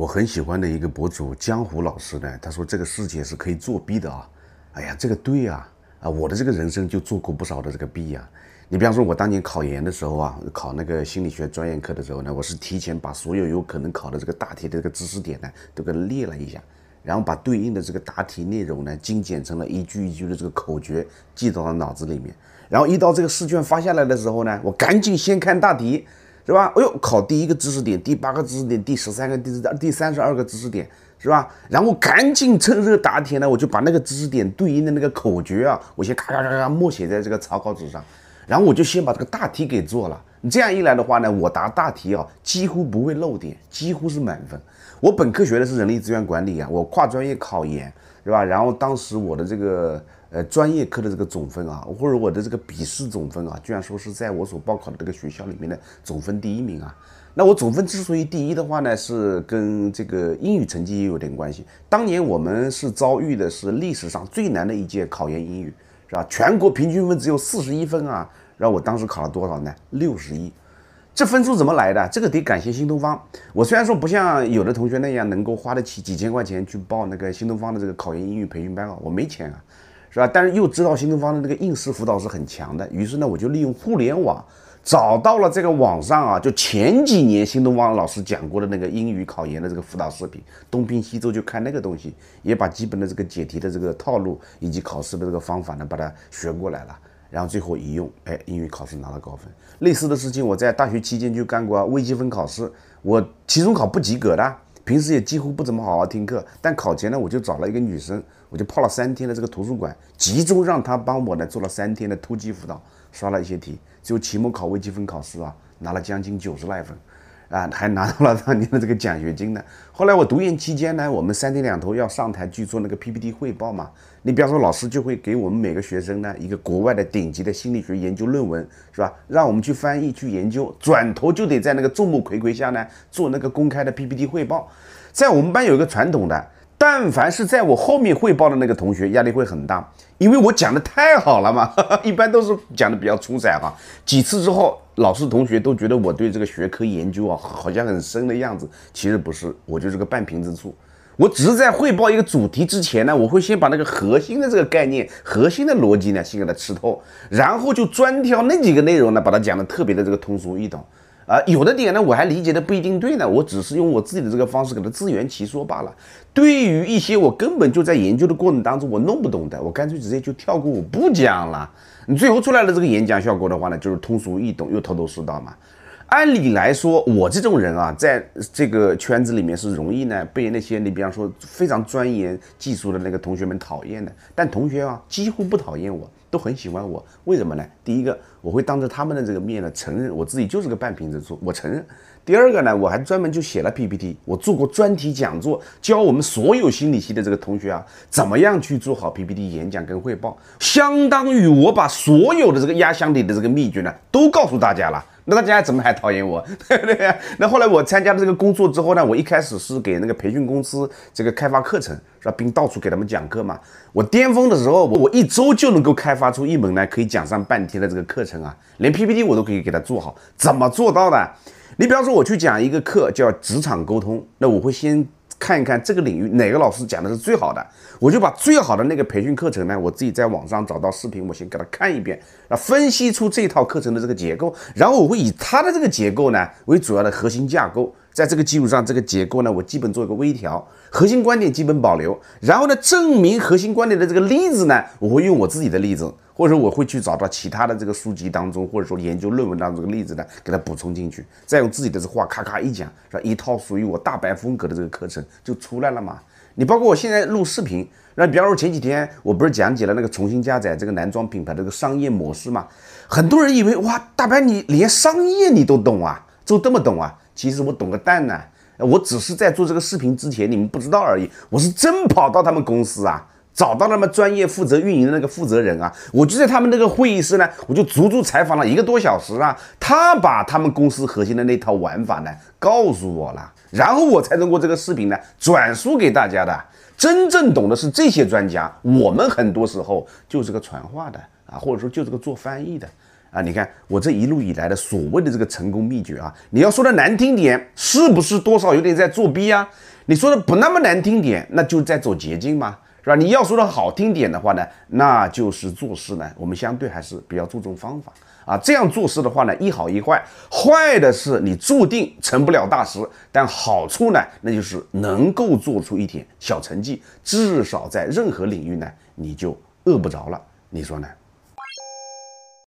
我很喜欢的一个博主江湖老师呢，他说这个世界是可以作弊的啊，哎呀，这个对啊！啊，我的这个人生就做过不少的这个弊啊！你比方说，我当年考研的时候啊，考那个心理学专业课的时候呢，我是提前把所有有可能考的这个大题的这个知识点呢，都给列了一下，然后把对应的这个答题内容呢，精简成了一句一句的这个口诀，记到了脑子里面。然后一到这个试卷发下来的时候呢，我赶紧先看大题。是吧？哎呦，考第一个知识点，第八个知识点，第十三个知识，第三十二个知识点，是吧？然后赶紧趁热打铁呢，我就把那个知识点对应的那个口诀啊，我先咔咔咔咔默写在这个草稿纸上，然后我就先把这个大题给做了。这样一来的话呢，我答大题啊，几乎不会漏点，几乎是满分。我本科学的是人力资源管理啊，我跨专业考研，是吧？然后当时我的这个呃专业课的这个总分啊，或者我的这个笔试总分啊，居然说是在我所报考的这个学校里面的总分第一名啊。那我总分之所以第一的话呢，是跟这个英语成绩也有点关系。当年我们是遭遇的是历史上最难的一届考研英语，是吧？全国平均分只有四十一分啊。后我当时考了多少呢？六十一，这分数怎么来的？这个得感谢新东方。我虽然说不像有的同学那样能够花得起几千块钱去报那个新东方的这个考研英语培训班啊，我没钱啊，是吧？但是又知道新东方的那个应试辅导是很强的，于是呢，我就利用互联网找到了这个网上啊，就前几年新东方老师讲过的那个英语考研的这个辅导视频，东拼西凑就看那个东西，也把基本的这个解题的这个套路以及考试的这个方法呢，把它学过来了。然后最后一用，哎，英语考试拿了高分。类似的事情我在大学期间就干过啊，微积分考试，我期中考不及格的，平时也几乎不怎么好好听课，但考前呢，我就找了一个女生，我就泡了三天的这个图书馆，集中让她帮我呢做了三天的突击辅导，刷了一些题，最后期末考微积分考试啊，拿了将近九十来分。啊，还拿到了当年的这个奖学金呢。后来我读研期间呢，我们三天两头要上台去做那个 PPT 汇报嘛。你比方说，老师就会给我们每个学生呢一个国外的顶级的心理学研究论文，是吧？让我们去翻译、去研究，转头就得在那个众目睽睽下呢做那个公开的 PPT 汇报。在我们班有一个传统的。但凡是在我后面汇报的那个同学，压力会很大，因为我讲的太好了嘛，一般都是讲的比较出彩哈。几次之后，老师同学都觉得我对这个学科研究啊，好像很深的样子，其实不是，我就是个半瓶子醋。我只是在汇报一个主题之前呢，我会先把那个核心的这个概念、核心的逻辑呢，先给它吃透，然后就专挑那几个内容呢，把它讲的特别的这个通俗易懂。啊，有的点呢，我还理解的不一定对呢，我只是用我自己的这个方式给他自圆其说罢了。对于一些我根本就在研究的过程当中我弄不懂的，我干脆直接就跳过我不讲了。你最后出来的这个演讲效果的话呢，就是通俗易懂又头头是道嘛。按理来说，我这种人啊，在这个圈子里面是容易呢被那些你比方说非常钻研技术的那个同学们讨厌的。但同学啊，几乎不讨厌我，都很喜欢我。为什么呢？第一个，我会当着他们的这个面呢承认我自己就是个半瓶子醋，我承认。第二个呢，我还专门就写了 PPT，我做过专题讲座，教我们所有心理系的这个同学啊，怎么样去做好 PPT 演讲跟汇报，相当于我把所有的这个压箱底的这个秘诀呢，都告诉大家了。那大家怎么还讨厌我，对不对？那后来我参加了这个工作之后呢，我一开始是给那个培训公司这个开发课程是吧，并到处给他们讲课嘛。我巅峰的时候，我一周就能够开发出一门呢可以讲上半天的这个课程啊，连 PPT 我都可以给他做好。怎么做到的？你比方说我去讲一个课叫职场沟通，那我会先。看一看这个领域哪个老师讲的是最好的，我就把最好的那个培训课程呢，我自己在网上找到视频，我先给他看一遍，啊，分析出这套课程的这个结构，然后我会以他的这个结构呢为主要的核心架构。在这个基础上，这个结构呢，我基本做一个微调，核心观点基本保留。然后呢，证明核心观点的这个例子呢，我会用我自己的例子，或者说我会去找到其他的这个书籍当中，或者说研究论文当中的例子呢，给它补充进去。再用自己的这话咔咔一讲，一套属于我大白风格的这个课程就出来了嘛。你包括我现在录视频，那比方说前几天我不是讲解了那个重新加载这个男装品牌这个商业模式嘛？很多人以为哇，大白你连商业你都懂啊，就这么懂啊？其实我懂个蛋呢，我只是在做这个视频之前你们不知道而已。我是真跑到他们公司啊，找到他们专业负责运营的那个负责人啊，我就在他们那个会议室呢，我就足足采访了一个多小时啊。他把他们公司核心的那套玩法呢告诉我了，然后我才通过这个视频呢转述给大家的。真正懂的是这些专家，我们很多时候就是个传话的啊，或者说就是个做翻译的。啊，你看我这一路以来的所谓的这个成功秘诀啊，你要说的难听点，是不是多少有点在作弊啊？你说的不那么难听点，那就在走捷径吗？是吧？你要说的好听点的话呢，那就是做事呢，我们相对还是比较注重方法啊。这样做事的话呢，一好一坏，坏的是你注定成不了大师，但好处呢，那就是能够做出一点小成绩，至少在任何领域呢，你就饿不着了。你说呢？